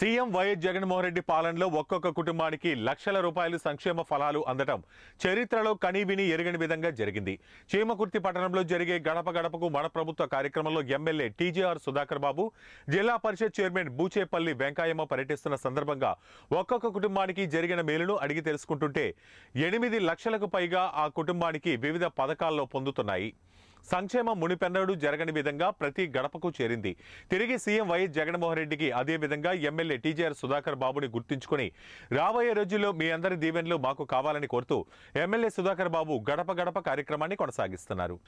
CM YS Jaganmohan Reddy పాలనలో ఒక్కొక్క కుటుంబానికి లక్షల రూపాయలు సంక్షేమ ఫలాలు అందటం చరిత్రలో కనీవిని ఎరగని విధంగా జరిగింది చీమకుర్తి పట్టణంలో జరిగే గడప గడపకు మన ప్రభుత్వ కార్యక్రమంలో ఎమ్మెల్యే టీజేఆర్ సుధాకర్ బాబు జిల్లా పరిషత్ చైర్మన్ బూచేపల్లి వెంకాయమ్మ పర్యటిస్తున్న సందర్భంగా ఒక్కొక్క కుటుంబానికి జరిగిన మేలును అడిగి తెలుసుకుంటుంటే ఎనిమిది లక్షలకు పైగా ఆ కుటుంబానికి వివిధ పథకాల్లో పొందుతున్నాయి సంక్షేమం మునిపెన్నడు జరగని విధంగా ప్రతి గడపకు చేరింది తిరిగి సీఎం వైఎస్ జగన్మోహన్ రెడ్డికి అదే విధంగా ఎమ్మెల్యే టీజేఆర్ సుధాకర్ బాబుని గుర్తించుకుని రాబోయే రోజుల్లో మీ అందరి దీవెనలు మాకు కావాలని కోరుతూ ఎమ్మెల్యే సుధాకర్ బాబు గడప గడప కార్యక్రమాన్ని కొనసాగిస్తున్నారు